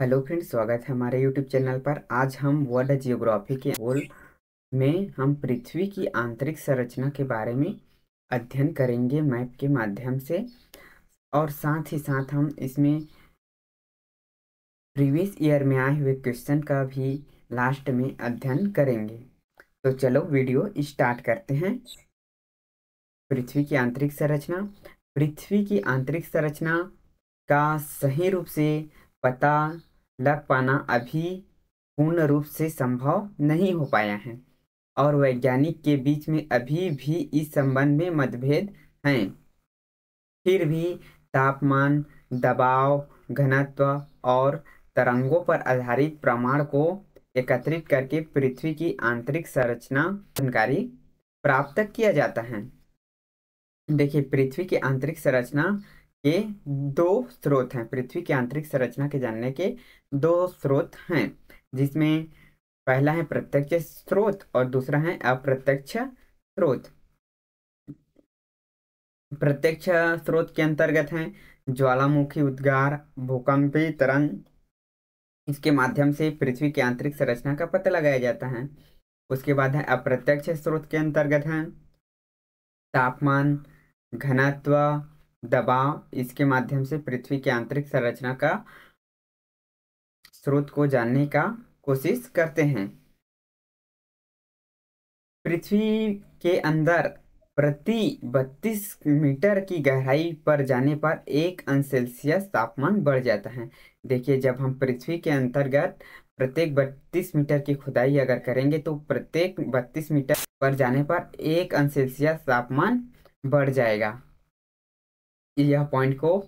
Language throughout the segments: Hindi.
हेलो फ्रेंड स्वागत है हमारे यूट्यूब चैनल पर आज हम वर्ल्ड जियोग्राफी के गोल में हम पृथ्वी की आंतरिक संरचना के बारे में अध्ययन करेंगे मैप के माध्यम से और साथ ही साथ हम इसमें प्रीवियस ईयर में आए हुए क्वेश्चन का भी लास्ट में अध्ययन करेंगे तो चलो वीडियो स्टार्ट करते हैं पृथ्वी की आंतरिक संरचना पृथ्वी की आंतरिक संरचना का सही रूप से पता लग पाना अभी पूर्ण रूप से संभव नहीं हो पाया है और वैज्ञानिक के बीच में अभी भी इस संबंध में मतभेद हैं फिर भी तापमान दबाव घनत्व और तरंगों पर आधारित प्रमाण को एकत्रित करके पृथ्वी की आंतरिक संरचना जानकारी प्राप्त किया जाता है देखिए पृथ्वी की आंतरिक संरचना ये दो स्रोत हैं पृथ्वी की आंतरिक संरचना के जानने के दो स्रोत हैं जिसमें पहला है प्रत्यक्ष स्रोत और दूसरा है अप्रत्यक्ष स्रोत प्रत्यक्ष स्रोत के अंतर्गत हैं ज्वालामुखी उद्गार भूकंपी तरंग इसके माध्यम से पृथ्वी की आंतरिक संरचना का पता लगाया जाता है उसके बाद है अप्रत्यक्ष स्रोत के अंतर्गत हैं तापमान घनत्व दबाव इसके माध्यम से पृथ्वी की आंतरिक संरचना का स्रोत को जानने का कोशिश करते हैं पृथ्वी के अंदर प्रति 32 मीटर की गहराई पर जाने पर एक अंश सेल्सियस तापमान बढ़ जाता है देखिए जब हम पृथ्वी के अंतर्गत प्रत्येक 32 मीटर की खुदाई अगर करेंगे तो प्रत्येक 32 मीटर पर जाने पर एक अंश सेल्सियस तापमान बढ़ जाएगा यह पॉइंट को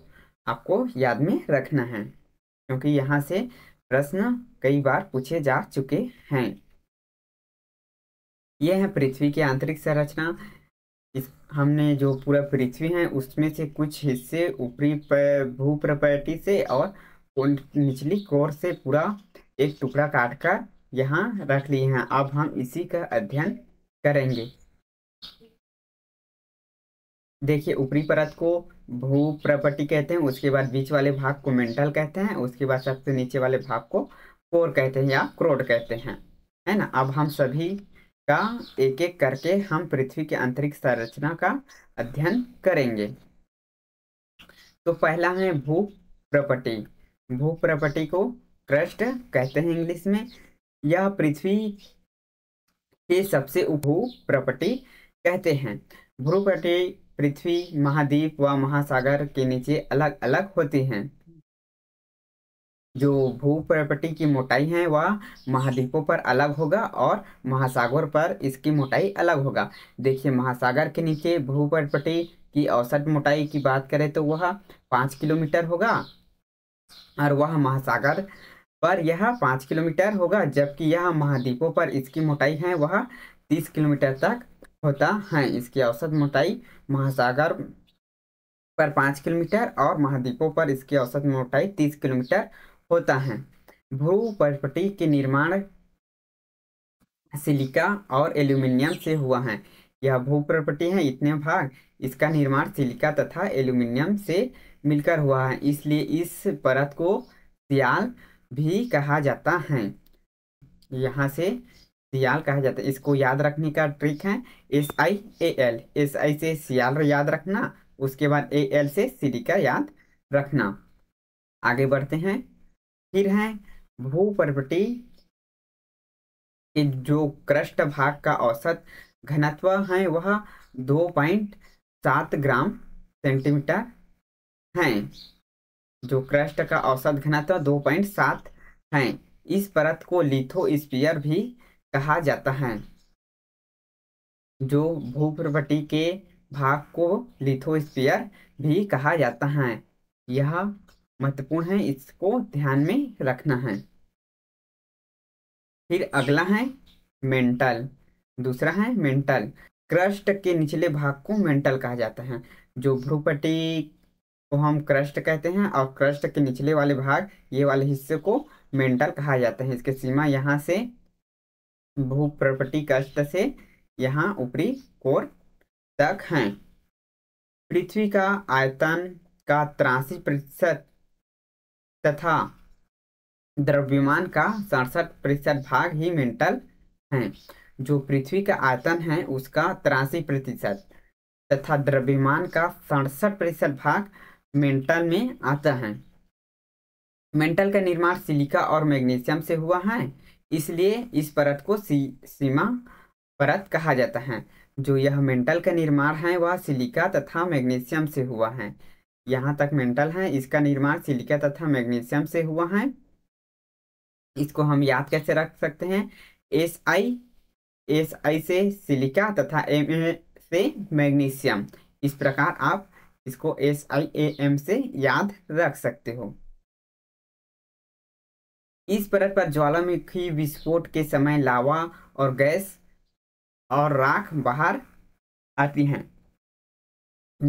आपको याद में रखना है क्योंकि यहाँ से प्रश्न कई बार पूछे जा चुके हैं यह है पृथ्वी की आंतरिक संरचना इस हमने जो पूरा पृथ्वी है उसमें से कुछ हिस्से ऊपरी भूप्रपटी से और निचली कोर से पूरा एक टुकड़ा काट कर यहाँ रख लिए हैं अब हम इसी का अध्ययन करेंगे देखिए ऊपरी परत को भू प्रॉपर्टी कहते हैं उसके बाद बीच वाले भाग को मेंटल कहते हैं उसके बाद सबसे नीचे वाले भाग को कोर कहते हैं या क्रोड कहते हैं है ना अब हम सभी का एक एक करके हम पृथ्वी के आंतरिक संरचना का अध्ययन करेंगे तो पहला है भू प्रॉपर्टी भू प्रॉपर्टी को क्रस्ट कहते हैं इंग्लिश में यह पृथ्वी के सबसे भू प्रॉपर्टी कहते हैं भ्रूपटी पृथ्वी महाद्वीप व महासागर के नीचे अलग अलग होती हैं जो भूप्रपटी की मोटाई है वह महाद्वीपों पर अलग होगा और महासागर पर इसकी मोटाई अलग होगा देखिए महासागर के नीचे भूप्रपटी की औसत मोटाई की बात करें तो वह पाँच किलोमीटर होगा और वह महासागर पर यह पाँच किलोमीटर होगा जबकि यह महाद्वीपों पर इसकी मोटाई है वह तीस किलोमीटर तक होता है इसकी औसत मोटाई महासागर पर पाँच किलोमीटर और महाद्वीपों पर इसकी औसत मोटाई तीस किलोमीटर होता है भूपटपटी के निर्माण सिलिका और एल्यूमिनियम से हुआ है यह भूप्रपटी है इतने भाग इसका निर्माण सिलिका तथा एल्यूमिनियम से मिलकर हुआ है इसलिए इस परत को सियाल भी कहा जाता है यहाँ से सियाल कहा जाता है इसको याद रखने का ट्रिक है S I A L S I sial सियाल याद रखना उसके बाद ए एल से सीडी का याद रखना आगे बढ़ते हैं फिर है भू प्रवृत्ति जो क्रष्ट भाग का औसत घनत्व है वह दो पॉइंट सात ग्राम सेंटीमीटर है जो क्रष्ट का औसत घनत्व दो पॉइंट सात है इस परत को स्पियर भी कहा जाता है जो भूप्रवटी के भाग को लिथोस्फीयर भी कहा जाता है यह महत्वपूर्ण है इसको ध्यान में रखना है फिर अगला है मेंटल दूसरा है मेंटल क्रस्ट के निचले भाग को मेंटल कहा जाता है जो भ्रूपटी को हम क्रस्ट कहते हैं और क्रस्ट के निचले वाले भाग ये वाले हिस्से को मेंटल कहा जाता है इसके सीमा यहाँ से भू प्रपटी कष्ट से यहाँ ऊपरी कोर तक हैं पृथ्वी का आयतन का तिरासी प्रतिशत तथा द्रव्यमान का सड़सठ प्रतिशत भाग ही मेंटल हैं जो पृथ्वी का आयतन है उसका तिरासी प्रतिशत तथा द्रव्यमान का सड़सठ प्रतिशत भाग मेंटल में आता है मेंटल का निर्माण सिलिका और मैग्नीशियम से हुआ है इसलिए इस परत को सी सीमा परत कहा जाता है जो यह मेंटल का निर्माण है वह सिलिका तथा मैग्नीशियम से हुआ है यहाँ तक मेंटल है इसका निर्माण सिलिका तथा मैग्नीशियम से हुआ है इसको हम याद कैसे रख सकते हैं एस आई एस आई से सिलिका तथा एम ए से मैग्नीशियम इस प्रकार आप इसको एस आई ए एम से याद रख सकते हो इस परत पर ज्वालामुखी विस्फोट के समय लावा और गैस और राख बाहर आती हैं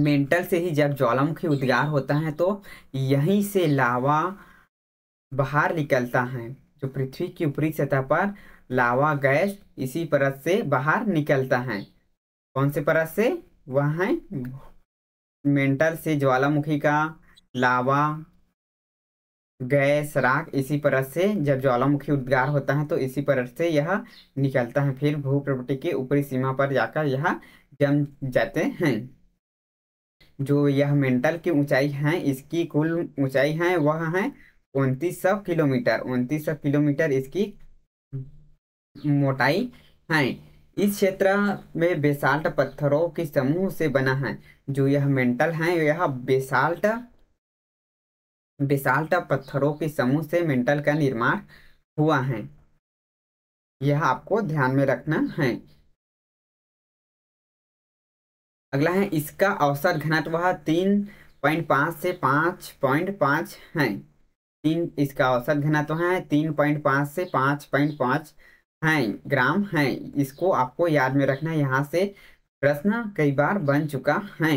मेंटल से ही जब ज्वालामुखी उद्गार होता है तो यहीं से लावा बाहर निकलता है जो पृथ्वी की ऊपरी सतह पर लावा गैस इसी परत से बाहर निकलता है कौन से परत से वह है मेंटल से ज्वालामुखी का लावा गैस राख इसी परत से जब ज्वालामुखी उद्गार होता है तो इसी परत से यह निकलता है फिर प्रवृत्ति के ऊपरी सीमा पर जाकर यह जम जाते हैं जो यह मेंटल की ऊंचाई है इसकी कुल ऊंचाई है वह है उनतीस सौ किलोमीटर उनतीस सौ किलोमीटर इसकी मोटाई है इस क्षेत्र में बेसाल्ट पत्थरों के समूह से बना है जो यह मेंटल है यह बेसाल्ट विशाल पत्थरों के समूह से मेंटल का निर्माण हुआ है यह आपको ध्यान में रखना है अगला है इसका औसत घनत्व तीन पॉइंट पाँच से पाँच पॉइंट पाँच है तीन इसका औसत घनत्व है तीन पॉइंट पाँच से पाँच पॉइंट पाँच है ग्राम है इसको आपको याद में रखना है यहाँ से प्रश्न कई बार बन चुका है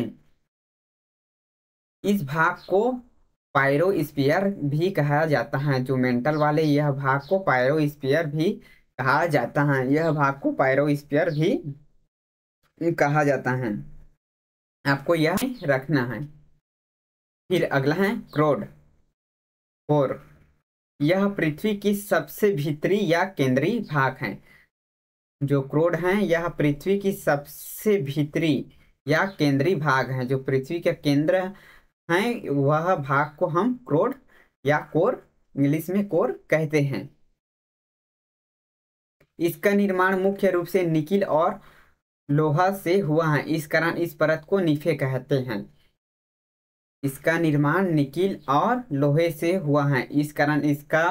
इस भाग को पायरोस्पियर भी कहा जाता है जो मेंटल वाले यह भाग को पायरोस्पियर भी कहा जाता है यह भाग को पायरोस्पियर भी कहा जाता है आपको यह रखना है फिर अगला है क्रोड और यह पृथ्वी की सबसे भीतरी या केंद्रीय भाग है जो क्रोड है यह पृथ्वी की सबसे भीतरी या केंद्रीय भाग है जो पृथ्वी का केंद्र हैं वह भाग को हम क्रोड या कोर इंग्लिश में कोर कहते हैं इसका निर्माण मुख्य रूप से निकिल और लोहा से हुआ है इस कारण इस परत को निफे कहते हैं इसका निर्माण निकिल और लोहे से हुआ है इस कारण इसका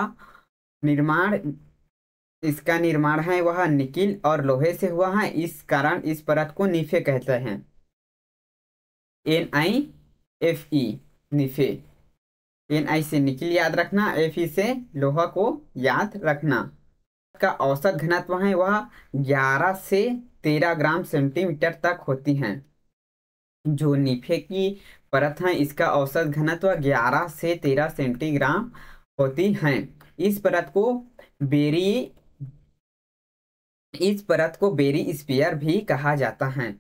निर्माण इसका निर्माण है वह निकिल और लोहे से हुआ है इस कारण इस परत को निफे कहते हैं N I F E e, nife N I से निकिल याद रखना एफ ई e से लोहा को याद रखना का औसत घनत्व है वह 11 से 13 ग्राम सेंटीमीटर तक होती हैं जो निफे की परत है इसका औसत घनत्व 11 से 13 सेंटीग्राम होती हैं इस परत को बेरी इस परत को बेरी स्पीयर भी कहा जाता है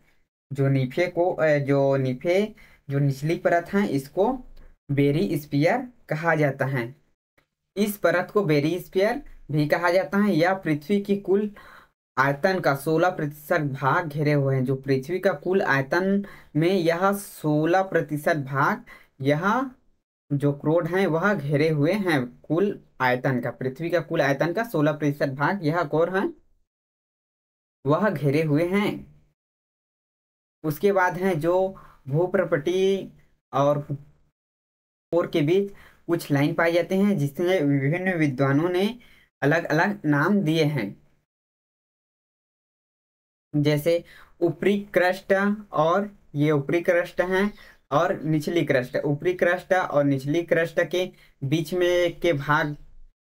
जो निफे को जो निफे जो निचली परत है इसको बेरी स्पीयर कहा जाता है इस परत को बेरी स्पियर भी कहा जाता है यह पृथ्वी की कुल आयतन का 16 प्रतिशत भाग घेरे हुए हैं जो पृथ्वी का कुल आयतन में यह 16 प्रतिशत भाग यह जो क्रोड है वह घेरे हुए हैं कुल आयतन का पृथ्वी का कुल आयतन का 16 प्रतिशत भाग यह कोर है वह घेरे हुए हैं उसके बाद है जो भू प्रॉपर्टी और कोर के बीच कुछ लाइन पाए जाते हैं जिसमें विभिन्न विद्वानों ने अलग अलग नाम दिए हैं जैसे ऊपरी क्रष्ट और ये ऊपरी क्रष्ट हैं और निचली क्रष्ट ऊपरी क्रष्ट और निचली क्रष्ट के बीच में के भाग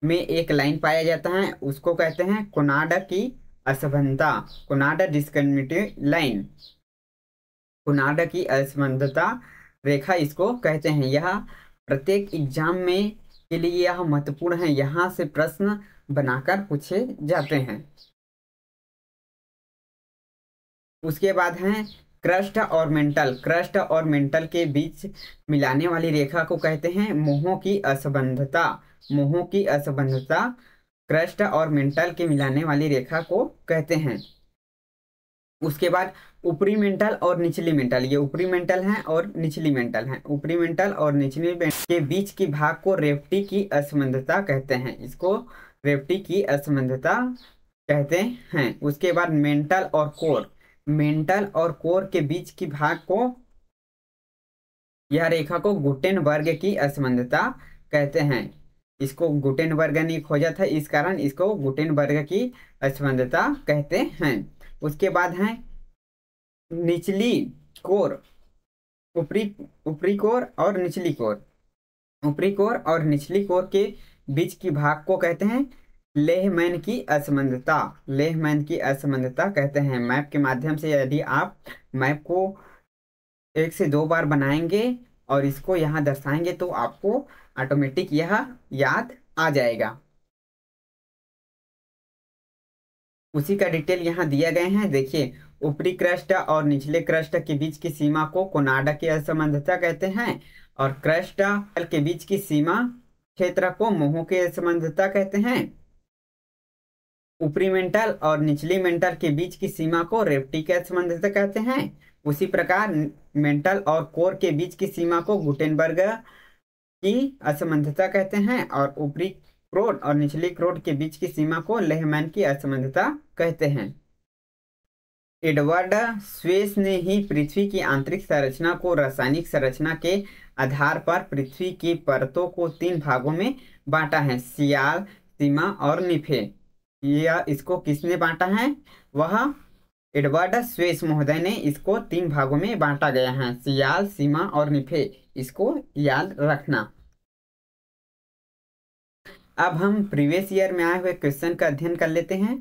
में एक लाइन पाया जाता है उसको कहते हैं कोनाडा की असभनता कोनाडा डिस्कन्यूटी लाइन कुनाडा की असंबद्धता रेखा इसको कहते हैं यह प्रत्येक एग्जाम में के लिए यह महत्वपूर्ण है यहाँ से प्रश्न बनाकर पूछे जाते हैं उसके बाद है क्रस्ट और मेंटल क्रस्ट और मेंटल के बीच मिलाने वाली रेखा को कहते हैं मोहों की असंबद्धता मोहों की असंबद्धता क्रस्ट और मेंटल के मिलाने वाली रेखा को कहते हैं उसके बाद ऊपरी मेंटल और निचली मेंटल ये ऊपरी मेंटल हैं और निचली मेंटल हैं ऊपरी मेंटल और निचली मेंटल के बीच की भाग को रेफ्टी की असमंदता कहते हैं इसको रेफ्टी की असंबद्धता कहते हैं उसके बाद मेंटल और कोर मेंटल और कोर के बीच की भाग को यह रेखा को गुटेन वर्ग की असंबद्धता कहते हैं इसको वर्ग ने खोजा था इस कारण इसको गुटेन वर्ग की असमंदता कहते हैं उसके बाद है निचली कोर ऊपरी ऊपरी कोर और निचली कोर ऊपरी कोर और निचली कोर के बीच की भाग को कहते हैं लेहमैन की असंबद्धता लेहमैन की असंबद्धता कहते हैं मैप के माध्यम से यदि आप मैप को एक से दो बार बनाएंगे और इसको यहाँ दर्शाएंगे तो आपको ऑटोमेटिक यह याद आ जाएगा उसी का डिटेल यहाँ दिया गए हैं देखिए ऊपरी क्रस्ट और निचले क्रस्ट के बीच की सीमा को कोनाडा की असंबद्धता कहते हैं और क्रस्ट के बीच की सीमा क्षेत्र को मोह की असंबद्धता कहते हैं ऊपरी मेंटल और निचली मेंटल के बीच की सीमा को रेप्टी की असंबद्धता कहते हैं उसी प्रकार मेंटल और कोर के बीच की सीमा को गुटेनबर्ग की असंबद्धता कहते हैं और ऊपरी क्रोड और निचली क्रोड के बीच की सीमा को लेहमैन की असंबद्धता कहते हैं एडवर्ड स्वेस ने ही पृथ्वी की आंतरिक संरचना को रासायनिक संरचना के आधार पर पृथ्वी की परतों को तीन भागों में बांटा है सियाल सीमा और निफे यह इसको किसने बांटा है वह एडवर्ड स्वेस महोदय ने इसको तीन भागों में बांटा गया है सियाल सीमा और निफे इसको याद रखना अब हम प्रीवियस ईयर में आए हुए क्वेश्चन का अध्ययन कर लेते हैं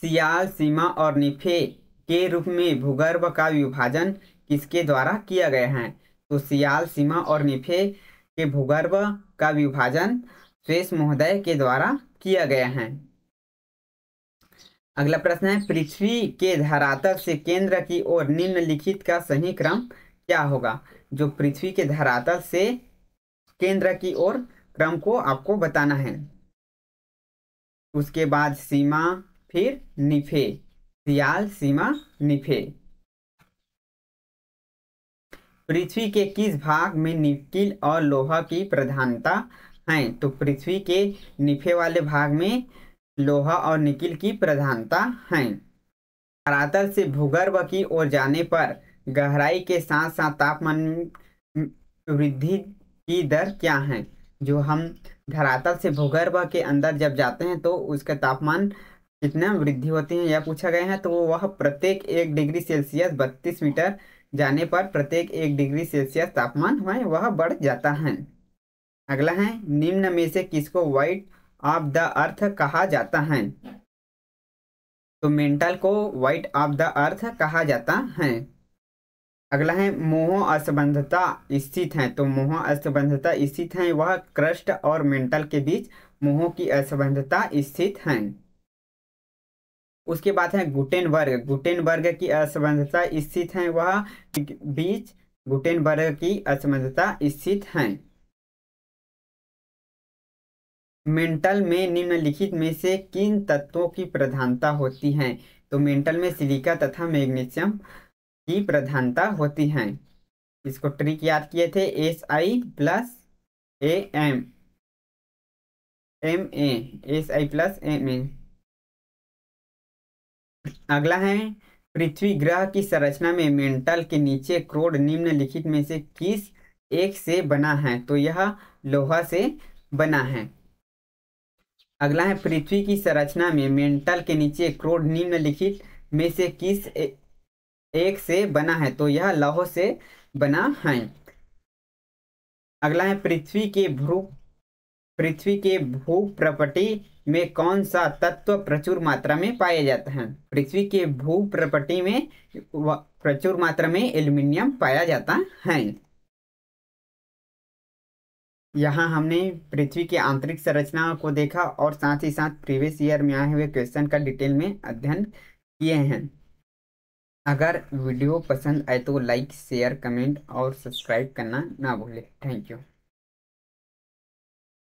सियाल सीमा और निफे के रूप में भूगर्भ का विभाजन किसके द्वारा किया गया है तो सियाल सीमा और निफे के भूगर्भ का विभाजन स्वेश महोदय के द्वारा किया गया है अगला प्रश्न है पृथ्वी के धरातल से केंद्र की ओर निम्नलिखित का सही क्रम क्या होगा जो पृथ्वी के धरातल से केंद्र की ओर क्रम को आपको बताना है उसके बाद सीमा फिर निफे सियाल सीमा निफे पृथ्वी के किस भाग में निकिल और लोहा की प्रधानता है तो पृथ्वी के निफे वाले भाग में लोहा और निकिल की प्रधानता है धरातल से भूगर्भ की ओर जाने पर गहराई के साथ साथ तापमान वृद्धि की दर क्या है जो हम धरातल से भूगर्भ के अंदर जब जाते हैं तो उसका तापमान कितना वृद्धि होती है यह पूछा गया है तो वह प्रत्येक एक डिग्री सेल्सियस बत्तीस मीटर जाने पर प्रत्येक एक डिग्री सेल्सियस तापमान है वह बढ़ जाता है अगला है निम्न में से किसको वाइट ऑफ द अर्थ कहा जाता है तो मेंटल को वाइट ऑफ द अर्थ कहा जाता है अगला है मोह असंबद्धता स्थित है तो मोह असंबद्धता स्थित है वह क्रस्ट और मेंटल के बीच मोह की असंबद्धता स्थित है उसके बाद है गुटेनबर्ग गुटेनबर्ग की असंबद्धता स्थित है वह बीच गुटेनबर्ग की असंबद्धता स्थित है मेंटल में निम्नलिखित में से किन तत्वों की प्रधानता होती है तो मेंटल में सिलिका तथा मैग्नीशियम की प्रधानता होती है इसको ट्रिक याद किए थे S I plus A M M A S I plus M A अगला है पृथ्वी ग्रह की संरचना में मेंटल के नीचे क्रोड निम्नलिखित में से किस एक से बना है तो यह लोहा से बना है अगला है पृथ्वी की संरचना में मेंटल के नीचे क्रोड निम्नलिखित में से किस एक से बना है तो यह लौह से बना है अगला है पृथ्वी के भू पृथ्वी के भू प्रपटी में कौन सा तत्व प्रचुर मात्रा में पाया जाता है पृथ्वी के भू प्रपटी में प्रचुर मात्रा में एल्यूमिनियम पाया जाता है यहाँ हमने पृथ्वी की आंतरिक संरचना को देखा और साथ ही साथ प्रीवियस ईयर में आए हुए क्वेश्चन का डिटेल में अध्ययन किए हैं अगर वीडियो पसंद आए तो लाइक शेयर कमेंट और सब्सक्राइब करना ना भूलें थैंक यू